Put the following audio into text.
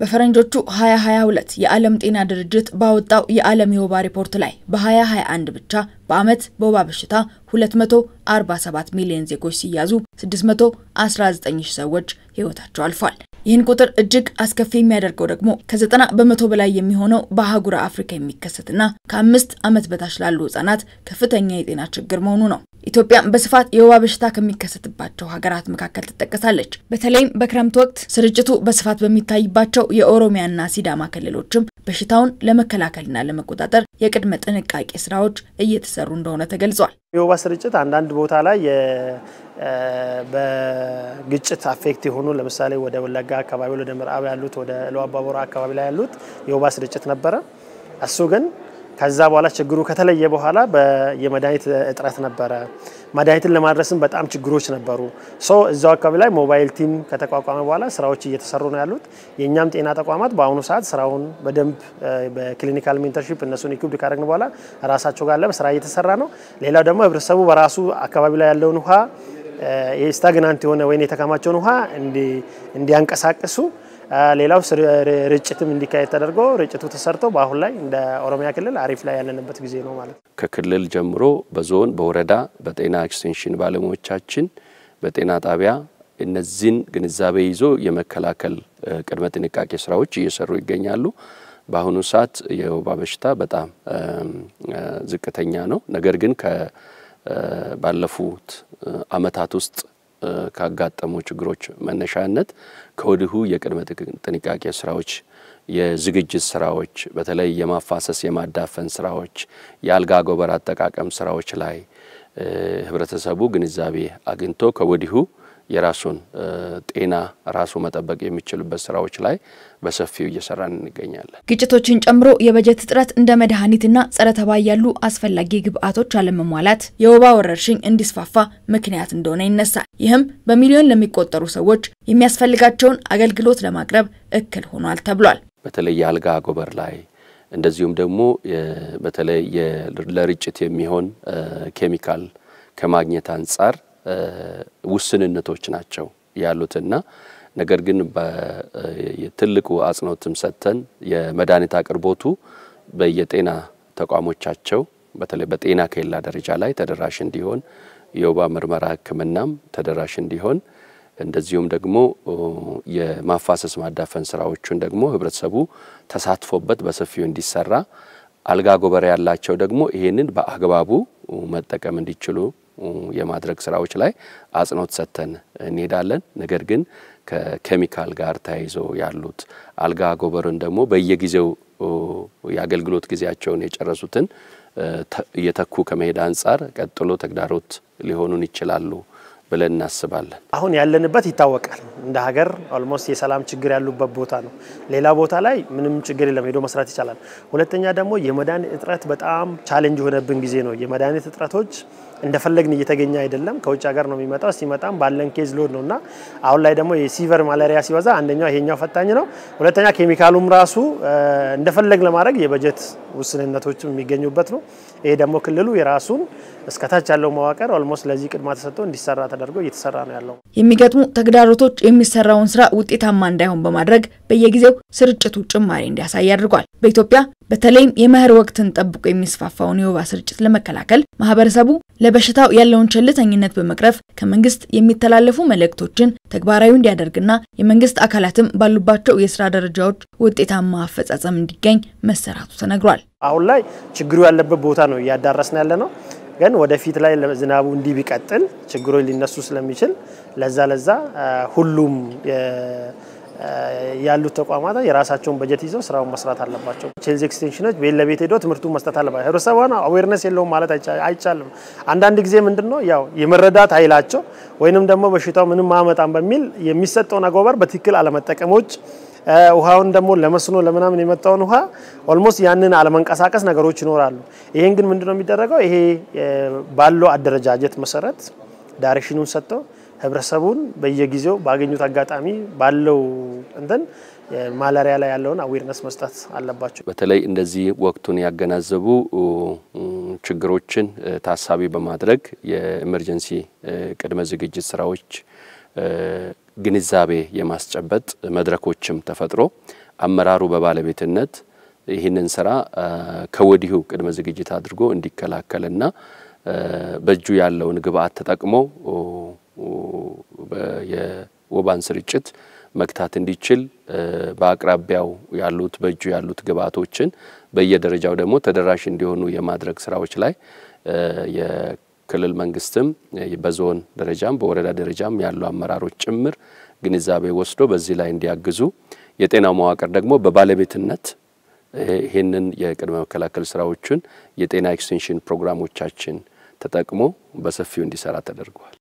በፈረንጆቹ 2022 የዓለም ጤና ድርጅት ባወጣው የዓለም የወባ ሪፖርት ላይ በ2021 ብቻ በዓመት በወባ በሽታ 247 ሚሊዮን ዜጎች ሲያዙ 619 ሰዎች ሕይወታቸው አልፏል። ይህን ቁጥር እጅግ አስከፊ የሚያደርገው ደግሞ ከዘጠና በመቶ በላይ የሚሆነው በአህጉረ አፍሪካ የሚከሰትና ከአምስት ዓመት በታች ላሉ ህጻናት ከፍተኛ የጤና ችግር መሆኑ ነው። ኢትዮጵያ በስፋት የወባ በሽታ ከሚከሰትባቸው ሀገራት መካከል ትጠቀሳለች። በተለይም በክረምት ወቅት ስርጭቱ በስፋት በሚታይባቸው የኦሮሚያና ሲዳማ ክልሎችም በሽታውን ለመከላከልና ለመቆጣጠር የቅድመ ጥንቃቄ ስራዎች እየተሰሩ እንደሆነ ተገልጿል። የወባ ስርጭት አንዳንድ ቦታ ላይ በግጭት አፌክት የሆኑ ለምሳሌ ወደ ወለጋ አካባቢ፣ ወደ ምዕራብ ያሉት ወደ ኢሉአባቦራ አካባቢ ላይ ያሉት የወባ ስርጭት ነበረ። እሱ ግን ከዛ በኋላ ችግሩ ከተለየ በኋላ የመድኃኒት እጥረት ነበረ። መድኃኒትን ለማድረስም በጣም ችግሮች ነበሩ። ሶ እዛው አካባቢ ላይ ሞባይል ቲም ከተቋቋመ በኋላ ስራዎች እየተሰሩ ነው ያሉት። የእኛም ጤና ተቋማት በአሁኑ ሰዓት ስራውን በደንብ በክሊኒካል ሜንተርሺፕ እነሱን ኢኩብድ ካደረግን በኋላ ራሳቸው ጋለም ስራ እየተሰራ ነው። ሌላው ደግሞ ህብረተሰቡ በራሱ አካባቢ ላይ ያለውን ውሃ የስታግናንት የሆነ ወይን የተከማቸውን ውሃ እንዲያንቀሳቅሱ ሌላው ርጭትም እንዲካሄድ ተደርጎ ርጭቱ ተሰርቶ በአሁን ላይ እንደ ኦሮሚያ ክልል አሪፍ ላይ ያለንበት ጊዜ ነው ማለት ነው። ከክልል ጀምሮ በዞን በወረዳ በጤና ኤክስቴንሽን ባለሙያዎቻችን በጤና ጣቢያ እነዚህን ግንዛቤ ይዞ የመከላከል ቅድመ ጥንቃቄ ስራዎች እየሰሩ ይገኛሉ። በአሁኑ ሰዓት የወባ በሽታ በጣም ዝቅተኛ ነው። ነገር ግን ባለፉት አመታት ውስጥ ካጋጠሙ ችግሮች መነሻነት ከወዲሁ የቅድመ ጥንቃቄ ስራዎች፣ የዝግጅት ስራዎች፣ በተለይ የማፋሰስ የማዳፈን ስራዎች፣ የአልጋ ጎበር አጠቃቀም ስራዎች ላይ ህብረተሰቡ ግንዛቤ አግኝቶ ከወዲሁ የራሱን ጤና ራሱ መጠበቅ የሚችልበት ስራዎች ላይ በሰፊው እየሰራን እንገኛለን። ግጭቶችን ጨምሮ የበጀት እጥረት እንደ መድኃኒትና ጸረ ተባይ ያሉ አስፈላጊ ግብአቶች አለመሟላት የወባ ወረርሽኝ እንዲስፋፋ ምክንያት እንደሆነ ይነሳል። ይህም በሚሊዮን ለሚቆጠሩ ሰዎች የሚያስፈልጋቸውን አገልግሎት ለማቅረብ እክል ሆኗል ተብሏል። በተለይ የአልጋ ጎበር ላይ እንደዚሁም ደግሞ በተለይ ለርጭት የሚሆን ኬሚካል ከማግኘት አንጻር ውስንነቶች ናቸው ያሉትና ነገር ግን ትልቁ አጽንኦትም ሰጥተን የመድኃኒት አቅርቦቱ በየጤና ተቋሞቻቸው በተለይ በጤና ኬላ ደረጃ ላይ ተደራሽ እንዲሆን የወባ ምርመራ ሕክምናም ተደራሽ እንዲሆን እንደዚሁም ደግሞ የማፋሰስ ማዳፈን ስራዎቹን ደግሞ ህብረተሰቡ ተሳትፎበት በሰፊው እንዲሰራ አልጋ ጎበር ያላቸው ደግሞ ይህንን በአግባቡ መጠቀም እንዲችሉ የማድረግ ስራዎች ላይ አጽንኦት ሰጥተን እንሄዳለን። ነገር ግን ከኬሚካል ጋር ተያይዞ ያሉት አልጋ ጎበርን ደግሞ በየጊዜው የአገልግሎት ጊዜያቸውን የጨረሱትን እየተኩ ከመሄድ አንጻር ቀጥሎ ተግዳሮት ሊሆኑን ይችላሉ። ብለን እናስባለን። አሁን ያለንበት ይታወቃል። እንደ ሀገር ኦልሞስት የሰላም ችግር ያሉበት ቦታ ነው። ሌላ ቦታ ላይ ምንም ችግር የለም፣ ሄዶ መስራት ይቻላል። ሁለተኛ ደግሞ የመድኃኒት እጥረት በጣም ቻሌንጅ የሆነብን ጊዜ ነው። የመድኃኒት እጥረቶች እንደፈለግን እየተገኘ አይደለም። ከውጭ ሀገር ነው የሚመጣው። ሲመጣም ባለን ኬዝ ሎድ ነው እና አሁን ላይ ደግሞ የሲቨር ማላሪያ ሲበዛ አንደኛው ይሄኛው ፈታኝ ነው። ሁለተኛ ኬሚካሉም ራሱ እንደፈለግ ለማድረግ የበጀት ውስንነቶችም የሚገኙበት ነው። ይሄ ደግሞ ክልሉ የራሱን እስከታች ያለው መዋቅር ኦልሞስት ለዚህ ቅድማ ተሰጥቶ እንዲሰራ ተደርጎ እየተሰራ ነው ያለው። የሚገጥሙ ተግዳሮቶች የሚሰራውን ስራ ውጤታማ እንዳይሆን በማድረግ በየጊዜው ስርጭቱ ጭማሪ እንዲያሳይ አድርጓል። በኢትዮጵያ በተለይም የመኸር ወቅትን ጠብቆ የሚስፋፋውን የወባ ስርጭት ለመከላከል ማህበረሰቡ ለበሽታው ያለውን ቸልተኝነት በመቅረፍ ከመንግስት የሚተላለፉ መልእክቶችን ተግባራዊ እንዲያደርግና የመንግስት አካላትም ባሉባቸው የስራ ደረጃዎች ውጤታማ አፈጻጸም እንዲገኝ መሰራቱ ተነግሯል። አሁን ላይ ችግሩ ያለበት ቦታ ነው እያዳረስን ያለ ነው። ግን ወደፊት ላይ ዝናቡ እንዲህ ቢቀጥል ችግሮች ሊነሱ ስለሚችል ለዛ ለዛ ሁሉም ያሉት ተቋማት የራሳቸውን በጀት ይዘው ስራውን መስራት አለባቸው። ቼልዚ ኤክስቴንሽኖች ቤት ለቤት ሄዶ ትምህርቱን መስጠት አለባቸው። ህብረተሰቡን አዌርነስ የለውም ማለት አይቻልም። አንዳንድ ጊዜ ምንድን ነው ያው የመረዳት ኃይላቸው ወይንም ደግሞ በሽታው ምንም አያመጣም በሚል የሚሰጠውን አጎበር በትክክል አለመጠቀሞች ውሃውን ደግሞ ለመስኖ ለምናምን የመጣውን ውሃ ኦልሞስት ያንን አለመንቀሳቀስ ነገሮች ይኖራሉ። ይሄን ግን ምንድነው የሚደረገው? ይሄ ባለው አደረጃጀት መሰረት ዳይሬክሽኑን ሰጥተው ህብረተሰቡን በየጊዜው ባገኙት አጋጣሚ ባለው እንትን ማላሪያ ላይ ያለውን አዌርነስ መስጠት አለባቸው። በተለይ እንደዚህ ወቅቱን ያገናዘቡ ችግሮችን ታሳቢ በማድረግ የኤመርጀንሲ ቅድመ ዝግጅት ስራዎች ግንዛቤ የማስጨበጥ መድረኮችም ተፈጥሮ አመራሩ በባለቤትነት ይህንን ስራ ከወዲሁ ቅድመ ዝግጅት አድርጎ እንዲከላከልና በእጁ ያለውን ግብአት ተጠቅሞ የወባን ስርጭት መግታት እንዲችል በአቅራቢያው ያሉት በእጁ ያሉት ግብአቶችን በየደረጃው ደግሞ ተደራሽ እንዲሆኑ የማድረግ ስራዎች ላይ ክልል መንግስትም በዞን ደረጃም በወረዳ ደረጃም ያሉ አመራሮች ጭምር ግንዛቤ ወስዶ በዚህ ላይ እንዲያግዙ የጤናው መዋቅር ደግሞ በባለቤትነት ይህንን የቅድመ መከላከል ስራዎችን የጤና ኤክስቴንሽን ፕሮግራሞቻችን ተጠቅሞ በሰፊው እንዲሰራ ተደርጓል።